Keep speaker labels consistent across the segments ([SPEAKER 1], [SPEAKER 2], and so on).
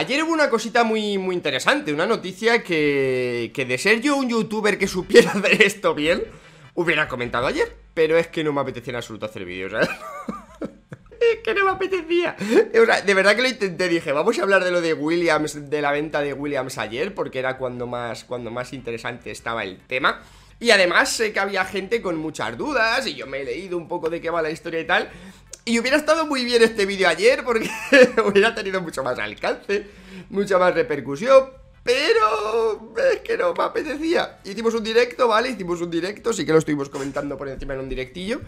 [SPEAKER 1] Ayer hubo una cosita muy, muy interesante, una noticia que, que de ser yo un youtuber que supiera hacer esto bien, hubiera comentado ayer, pero es que no me apetecía en absoluto hacer vídeos, ¿sabes? es que no me apetecía. de verdad que lo intenté, dije, vamos a hablar de lo de Williams, de la venta de Williams ayer, porque era cuando más, cuando más interesante estaba el tema. Y además sé que había gente con muchas dudas y yo me he leído un poco de qué va la historia y tal. Y hubiera estado muy bien este vídeo ayer porque hubiera tenido mucho más alcance, mucha más repercusión, pero es que no me apetecía. Hicimos un directo, ¿vale? Hicimos un directo, sí que lo estuvimos comentando por encima en un directillo,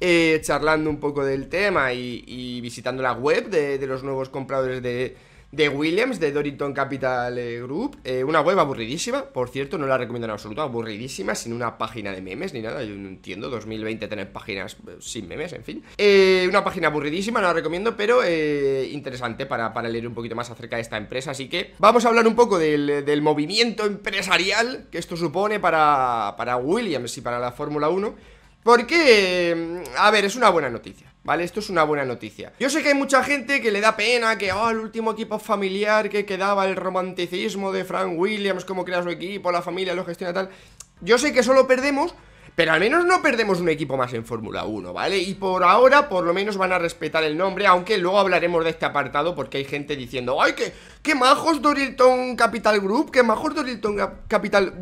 [SPEAKER 1] eh, charlando un poco del tema y, visitando la web de los nuevos compradores de de Williams, de Doriton Capital eh, Group. Eh, una web aburridísima, por cierto, no la recomiendo en absoluto, aburridísima, sin una página de memes ni nada. Yo no entiendo, 2020 tener páginas eh, sin memes, en fin. una página aburridísima, no la recomiendo, pero interesante para, para, leer un poquito más acerca de esta empresa. Así que vamos a hablar un poco del, del movimiento empresarial que esto supone para, para Williams y para la Fórmula 1. Porque, mm, a ver, es una buena noticia. ¿vale? Esto es una buena noticia. Yo sé que hay mucha gente que le da pena, que, oh, el último equipo familiar que quedaba, el romanticismo de Frank Williams, cómo crea su equipo, la familia lo gestiona tal. Yo sé que solo perdemos pero al menos no perdemos un equipo más en Fórmula 1, ¿vale? Y por ahora, por lo menos van a respetar el nombre, aunque luego hablaremos de este apartado porque hay gente diciendo ¡Ay, qué, qué majos Dorilton Capital Group! ¡Qué majos Dorilton Capital...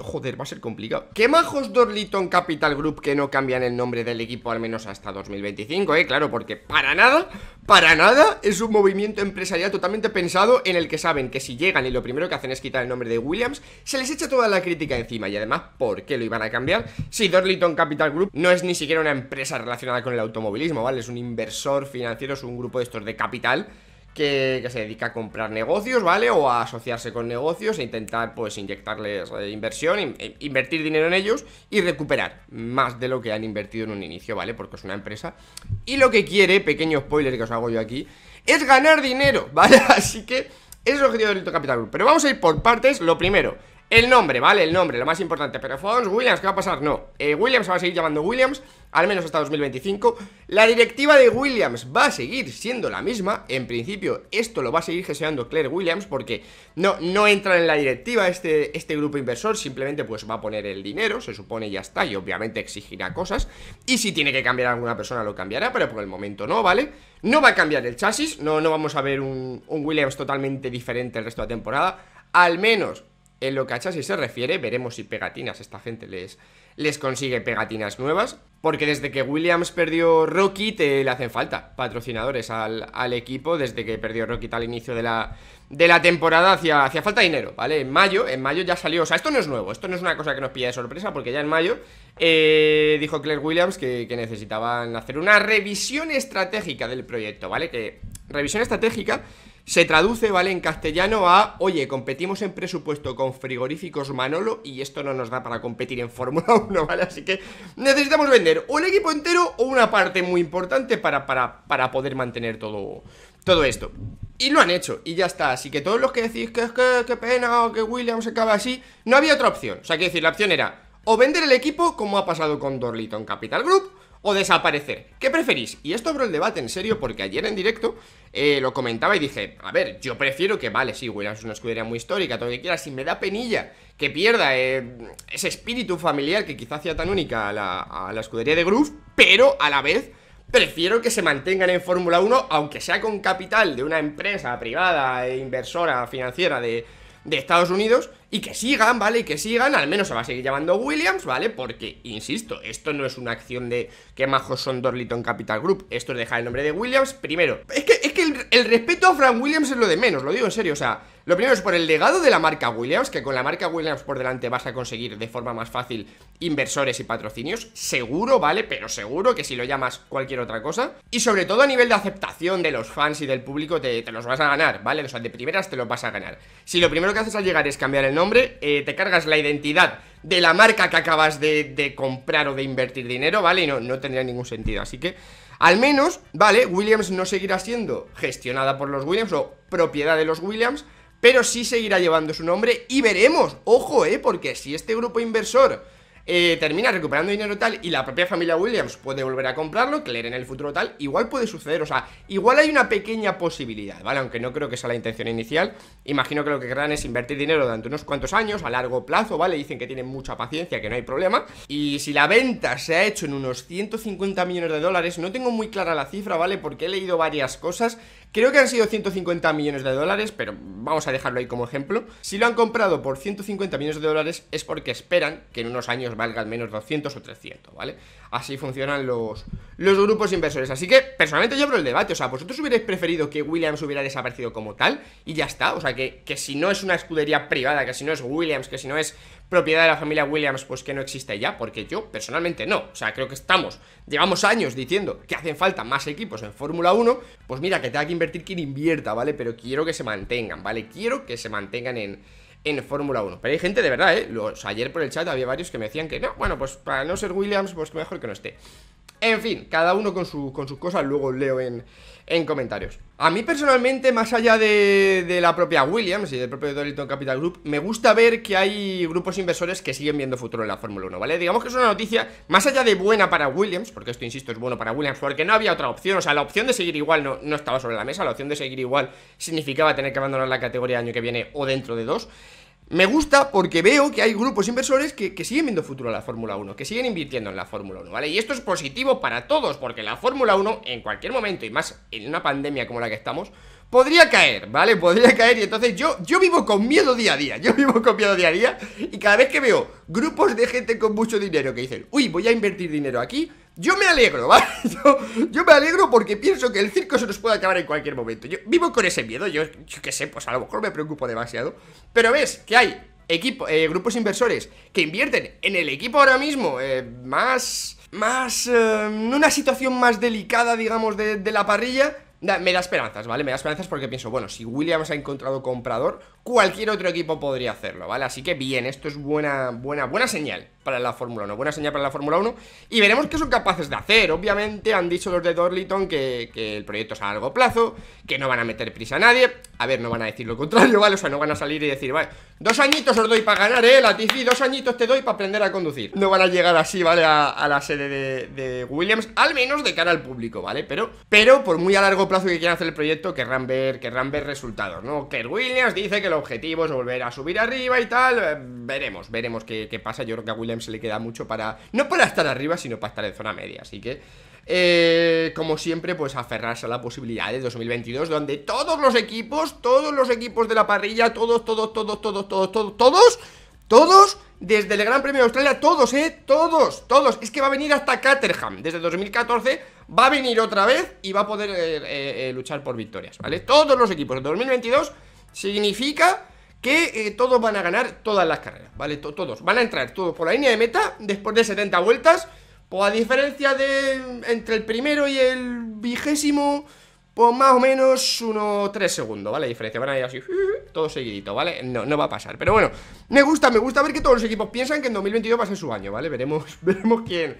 [SPEAKER 1] joder, va a ser complicado. ¡Qué majos Dorilton Capital Group que no cambian el nombre del equipo al menos hasta 2025, eh! Claro, porque para nada para nada es un movimiento empresarial totalmente pensado en el que saben que si llegan y lo primero que hacen es quitar el nombre de Williams, se les echa toda la crítica encima y además, ¿por qué lo iban a cambiar? Si Dorlington Capital Group no es ni siquiera una empresa relacionada con el automovilismo, ¿vale? Es un inversor financiero, es un grupo de estos de capital que, se dedica a comprar negocios, ¿vale? O a asociarse con negocios e intentar pues inyectarles eh, inversión, eh, invertir dinero en ellos y recuperar más de lo que han invertido en un inicio, ¿vale? Porque es una empresa. Y lo que quiere, pequeño spoiler que os hago yo aquí, es ganar dinero, ¿vale? Así que ese es el objetivo del Capital Group. Pero vamos a ir por partes. Lo primero, el nombre, ¿vale? El nombre, lo más importante. Pero Fons Williams, ¿qué va a pasar? No. Eh, Williams va a seguir llamando Williams, al menos hasta 2025. La directiva de Williams va a seguir siendo la misma. En principio, esto lo va a seguir gestionando Claire Williams porque no, no entra en la directiva este, este grupo inversor. Simplemente pues va a poner el dinero, se supone, ya está. Y obviamente exigirá cosas. Y si tiene que cambiar alguna persona, lo cambiará, pero por el momento no, ¿vale? No va a cambiar el chasis, no, no vamos a ver un, un Williams totalmente diferente el resto de la temporada. Al menos en lo que a chasis se refiere, veremos si pegatinas, esta gente les, les consigue pegatinas nuevas, porque desde que Williams perdió Rocky te le hacen falta patrocinadores al, equipo, desde que perdió Rocky al inicio de la, de la temporada hacia, falta dinero, ¿vale? En mayo, en mayo ya salió, o sea, esto no es nuevo, esto no es una cosa que nos pilla de sorpresa, porque ya en mayo eh, dijo Claire Williams que, que necesitaban hacer una revisión estratégica del proyecto, ¿vale? Que revisión estratégica se traduce, ¿vale? En castellano a, oye, competimos en presupuesto con frigoríficos Manolo y esto no nos da para competir en Fórmula 1, ¿vale? Así que necesitamos vender o el equipo entero o una parte muy importante para, para, poder mantener todo, todo esto. Y lo han hecho, y ya está. Así que todos los que decís que es que, qué pena o que Williams se acaba así, no había otra opción. O sea, que decir, la opción era o vender el equipo, como ha pasado con Dorlito en Capital Group, o desaparecer. ¿Qué preferís? Y esto abro el debate en serio porque ayer en directo eh, lo comentaba y dije, a ver, yo prefiero que, vale, sí, Williams es una escudería muy histórica, todo lo que quieras, si me da penilla que pierda eh, ese espíritu familiar que quizá hacía tan única a la, escudería de Groove, pero a la vez prefiero que se mantengan en Fórmula 1, aunque sea con capital de una empresa privada, e inversora, financiera de de Estados Unidos y que sigan, ¿vale? Y que sigan, al menos se va a seguir llamando Williams, ¿vale? Porque, insisto, esto no es una acción de que majos son En Capital Group, esto es dejar el nombre de Williams, primero. Es que, es que el, el respeto a Frank Williams es lo de menos, lo digo en serio, o sea, lo primero es por el legado de la marca Williams, que con la marca Williams por delante vas a conseguir de forma más fácil inversores y patrocinios, seguro, ¿vale? Pero seguro que si lo llamas cualquier otra cosa. Y sobre todo a nivel de aceptación de los fans y del público te, los vas a ganar, ¿vale? O sea, de primeras te los vas a ganar. Si lo primero que haces al llegar es cambiar el nombre, eh, te cargas la identidad de la marca que acabas de, de, comprar o de invertir dinero, ¿vale? Y no, no tendría ningún sentido. Así que, al menos, ¿vale? Williams no seguirá siendo gestionada por los Williams o propiedad de los Williams, pero sí seguirá llevando su nombre y veremos, ojo, eh, porque si este grupo inversor eh, termina recuperando dinero tal y la propia familia Williams puede volver a comprarlo, que leer en el futuro tal, igual puede suceder, o sea, igual hay una pequeña posibilidad, ¿vale? Aunque no creo que sea la intención inicial, imagino que lo que querrán es invertir dinero durante unos cuantos años, a largo plazo, ¿vale? Dicen que tienen mucha paciencia, que no hay problema, y si la venta se ha hecho en unos 150 millones de dólares, no tengo muy clara la cifra, ¿vale? Porque he leído varias cosas Creo que han sido 150 millones de dólares, pero vamos a dejarlo ahí como ejemplo. Si lo han comprado por 150 millones de dólares es porque esperan que en unos años valga al menos 200 o 300, ¿vale? Así funcionan los, los grupos inversores. Así que, personalmente, yo abro el debate. O sea, vosotros hubierais preferido que Williams hubiera desaparecido como tal y ya está. O sea, que, que si no es una escudería privada, que si no es Williams, que si no es propiedad de la familia Williams, pues que no existe ya, porque yo personalmente no. O sea, creo que estamos, llevamos años diciendo que hacen falta más equipos en Fórmula 1. Pues mira, que te aquí invertir, quien invierta, ¿vale? Pero quiero que se mantengan, ¿vale? Quiero que se mantengan en, en Fórmula 1. Pero hay gente de verdad, ¿eh? Los, ayer por el chat había varios que me decían que no, bueno, pues para no ser Williams, pues mejor que no esté. En fin, cada uno con, sus cosas, luego leo en, comentarios. A mí personalmente, más allá de, la propia Williams y del propio Dorilton Capital Group, me gusta ver que hay grupos inversores que siguen viendo futuro en la Fórmula 1, ¿vale? Digamos que es una noticia, más allá de buena para Williams, porque esto, insisto, es bueno para Williams, porque no había otra opción, o sea, la opción de seguir igual no, no estaba sobre la mesa, la opción de seguir igual significaba tener que abandonar la categoría año que viene o dentro de dos. Me gusta porque veo que hay grupos inversores que, siguen viendo futuro a la Fórmula 1, que siguen invirtiendo en la Fórmula 1, ¿vale? Y esto es positivo para todos, porque la Fórmula 1 en cualquier momento, y más en una pandemia como la que estamos, podría caer, ¿vale? Podría caer y entonces yo, yo vivo con miedo día a día, yo vivo con miedo día a día y cada vez que veo grupos de gente con mucho dinero que dicen, uy, voy a invertir dinero aquí, yo me alegro, ¿vale? Yo, me alegro porque pienso que el circo se nos puede acabar en cualquier momento. Yo vivo con ese miedo, yo, qué sé, pues a lo mejor me preocupo demasiado. Pero ves que hay equipo, eh, grupos inversores que invierten en el equipo ahora mismo eh, más... Más... en eh, una situación más delicada, digamos, de, de la parrilla me da esperanzas, ¿vale? Me da esperanzas porque pienso, bueno, si Williams ha encontrado comprador, cualquier otro equipo podría hacerlo, ¿vale? Así que bien, esto es buena, buena, buena señal para la Fórmula 1, buena señal para la Fórmula 1 y veremos qué son capaces de hacer. Obviamente han dicho los de Dorliton que, el proyecto es a largo plazo, que no van a meter prisa a nadie. A ver, no van a decir lo contrario, ¿vale? O sea, no van a salir y decir, vale, dos añitos os doy para ganar, ¿eh? Latifi, dos añitos te doy para aprender a conducir. No van a llegar así, ¿vale? A, la sede de, Williams, al menos de cara al público, ¿vale? Pero, pero por muy a largo plazo que quieran hacer el proyecto, querrán ver, ver resultados, ¿no? Que Williams dice que lo objetivos, volver a subir arriba y tal. Em, veremos, veremos qué, pasa. Yo creo que a Williams se le queda mucho para. No para estar arriba, sino para estar en zona media. Así que. Eh, como siempre, pues aferrarse a la posibilidad de 2022, donde todos los equipos, todos los equipos de la parrilla, todos, todos, todos, todos, todos, todos, todos, todos, desde el Gran Premio de Australia, todos, eh, todos, todos, es que va a venir hasta Caterham, desde 2014 va a venir otra vez y va a poder eh, eh, luchar por victorias, ¿vale? Todos los equipos de 2022 significa que eh, todos van a ganar todas las carreras, ¿vale? todos, van a entrar todos por la línea de meta después de 70 vueltas, pues a diferencia de entre el primero y el vigésimo, pues más o menos unos 3 segundos, ¿vale? La diferencia, van a ir así, todo seguidito, ¿vale? No, no va a pasar, pero bueno, me gusta, me gusta ver que todos los equipos piensan que en 2022 va a ser su año, ¿vale? Veremos, veremos quién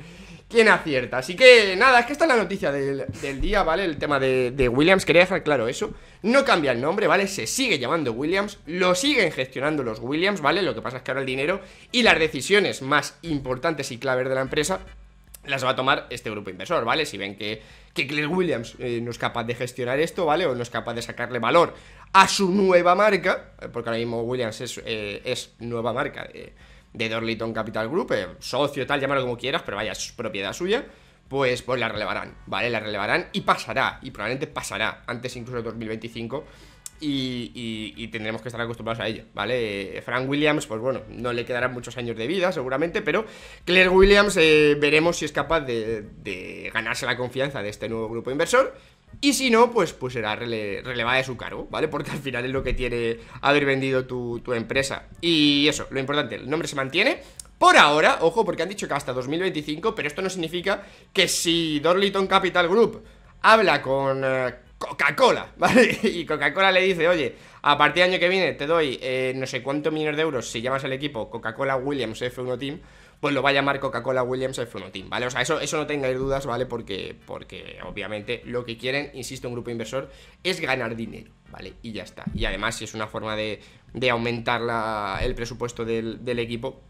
[SPEAKER 1] quién acierta. Así que nada, es que esta es la noticia del, día, ¿vale? El tema de, Williams, quería dejar claro eso. No cambia el nombre, ¿vale? Se sigue llamando Williams, lo siguen gestionando los Williams, ¿vale? Lo que pasa es que ahora el dinero y las decisiones más importantes y claves de la empresa las va a tomar este grupo inversor, ¿vale? Si ven que, Claire Williams eh, no es capaz de gestionar esto, ¿vale? O no es capaz de sacarle valor a su nueva marca, porque ahora mismo Williams es, eh, nueva marca. Eh, de Dorliton Capital Group, eh, socio, tal, llámalo como quieras, pero vaya, es propiedad suya, pues, pues la relevarán, ¿vale? La relevarán y pasará, y probablemente pasará, antes incluso de 2025. Y, tendremos que estar acostumbrados a ello, ¿vale? Eh, Frank Williams, pues bueno, no le quedarán muchos años de vida seguramente, pero Claire Williams eh, veremos si es capaz de ganarse la confianza de este nuevo grupo inversor y si no, pues, pues será relevada de su cargo, ¿vale? Porque al final es lo que tiene haber vendido tu, empresa. Y eso, lo importante, el nombre se mantiene, por ahora, ojo, porque han dicho que hasta 2025, pero esto no significa que si Dorliton Capital Group habla con eh, Coca-Cola, ¿vale? Y Coca-Cola le dice, oye, a partir del año que viene te doy eh, no sé cuántos millones de euros si llamas al equipo Coca-Cola Williams F1 Team, pues lo va a llamar Coca-Cola Williams el Team, ¿vale? O sea, eso, eso no tengáis dudas, ¿vale? Porque, porque obviamente lo que quieren, insisto, un grupo inversor es ganar dinero, ¿vale? Y ya está. Y además, si es una forma de, aumentar el presupuesto del, equipo,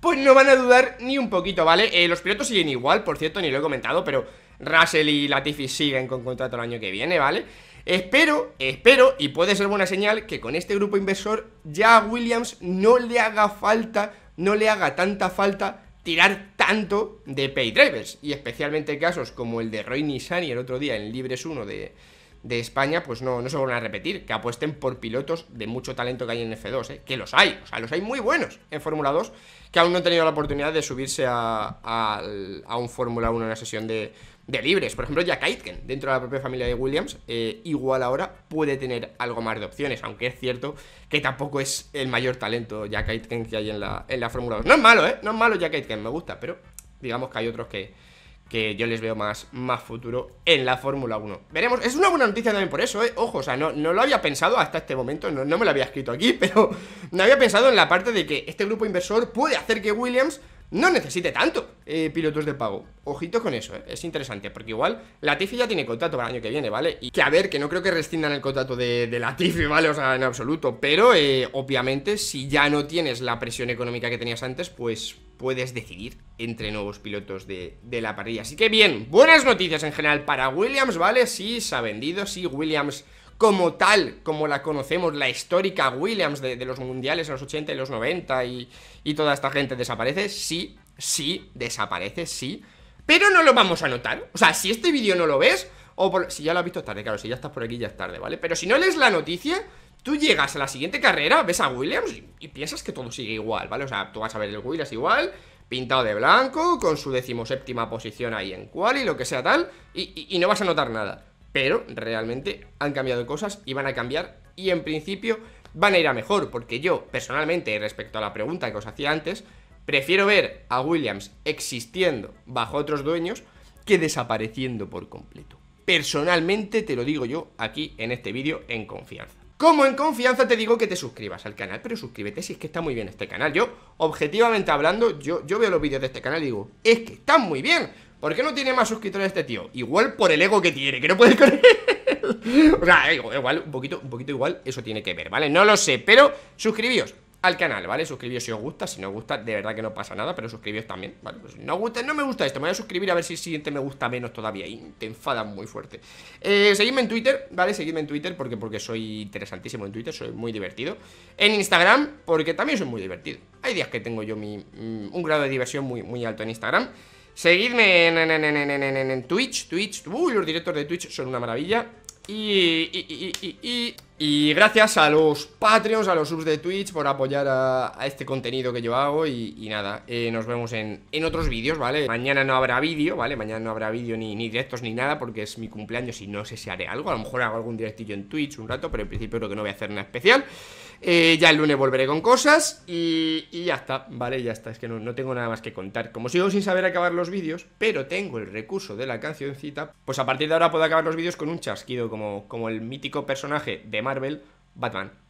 [SPEAKER 1] pues no van a dudar ni un poquito, ¿vale? Eh, los pilotos siguen igual, por cierto, ni lo he comentado, pero Russell y Latifi siguen con contrato el año que viene, ¿vale? Espero, espero, y puede ser buena señal, que con este grupo inversor ya a Williams no le haga falta no le haga tanta falta tirar tanto de pay drivers y especialmente casos como el de Roy Nishani el otro día en Libres 1 de, España, pues no, no se van a repetir, que apuesten por pilotos de mucho talento que hay en F2, ¿eh? que los hay, o sea, los hay muy buenos en Fórmula 2, que aún no han tenido la oportunidad de subirse a, un Fórmula 1 en la sesión de, de libres. Por ejemplo, Jack Aitken, dentro de la propia familia de Williams, eh, igual ahora puede tener algo más de opciones, aunque es cierto que tampoco es el mayor talento Jack Aitken que hay en la, en la Fórmula 2. No es malo, ¿eh? No es malo Jack Aitken, me gusta, pero digamos que hay otros que, que yo les veo más, más futuro en la Fórmula 1. Veremos, es una buena noticia también por eso, ¿eh? Ojo, o sea, no, no lo había pensado hasta este momento, no, no me lo había escrito aquí, pero no había pensado en la parte de que este grupo inversor puede hacer que Williams no necesite tanto eh, pilotos de pago. Ojito con eso, eh, es interesante, porque igual Latifi ya tiene contrato para el año que viene, ¿vale? Y que a ver, que no creo que rescindan el contrato de, la Latifi, ¿vale? O sea, en absoluto, pero eh, obviamente si ya no tienes la presión económica que tenías antes, pues puedes decidir entre nuevos pilotos de, de la parrilla. Así que bien, buenas noticias en general para Williams, ¿vale? Sí, se ha vendido, sí, Williams como tal, como la conocemos, la histórica Williams de, los mundiales en los 80 y los 90 y, toda esta gente desaparece, sí, sí, desaparece, sí, pero no lo vamos a notar. O sea, si este vídeo no lo ves, o si ya lo has visto tarde, claro, si ya estás por aquí ya es tarde, ¿vale? Pero si no lees la noticia, tú llegas a la siguiente carrera, ves a Williams y, piensas que todo sigue igual, ¿vale? O sea, tú vas a ver el Williams igual, pintado de blanco, con su decimoséptima posición ahí en cual y lo que sea tal, y no vas a notar nada pero realmente han cambiado cosas y van a cambiar y en principio van a ir a mejor, porque yo personalmente respecto a la pregunta que os hacía antes, prefiero ver a Williams existiendo bajo otros dueños que desapareciendo por completo. Personalmente te lo digo yo aquí en este vídeo en confianza. Como en confianza te digo que te suscribas al canal, pero suscríbete si es que está muy bien este canal. Yo, objetivamente hablando, yo, yo veo los vídeos de este canal y digo, es que están muy bien. ¿Por qué no tiene más suscriptores este tío? Igual por el ego que tiene, que no puede creer o sea, eh, igual, un poquito, un poquito igual, eso tiene que ver, ¿vale? No lo sé, pero suscribíos al canal, ¿vale? Suscribíos si os gusta, si no os gusta, de verdad que no pasa nada, pero suscribíos también, ¿vale? Pues, no, no me gusta esto, me voy a suscribir a ver si el siguiente me gusta menos todavía y te enfadan muy fuerte. Eh, seguidme en Twitter, ¿vale? Seguidme en Twitter porque, porque soy interesantísimo en Twitter, soy muy divertido. En Instagram porque también soy muy divertido. Hay días que tengo yo mm, un grado de diversión muy, muy alto en Instagram. Seguidme en, en, en, Twitch, Twitch. Uy, los directos de Twitch son una maravilla. Y, y, gracias a los Patreons, a los subs de Twitch por apoyar a, este contenido que yo hago. Y, nada, eh, nos vemos en, otros vídeos, ¿vale? Mañana no habrá vídeo, ¿vale? Mañana no habrá vídeo ni, ni directos ni nada porque es mi cumpleaños y no sé si haré algo. A lo mejor hago algún directillo en Twitch un rato, pero en principio creo que no voy a hacer nada especial. Eh, ya el lunes volveré con cosas y, y ya está, ¿vale? Ya está, es que no, tengo nada más que contar. Como sigo sin saber acabar los vídeos, pero tengo el recurso de la cancioncita, pues a partir de ahora puedo acabar los vídeos con un chasquido, como, como el mítico personaje de Marvel, Batman.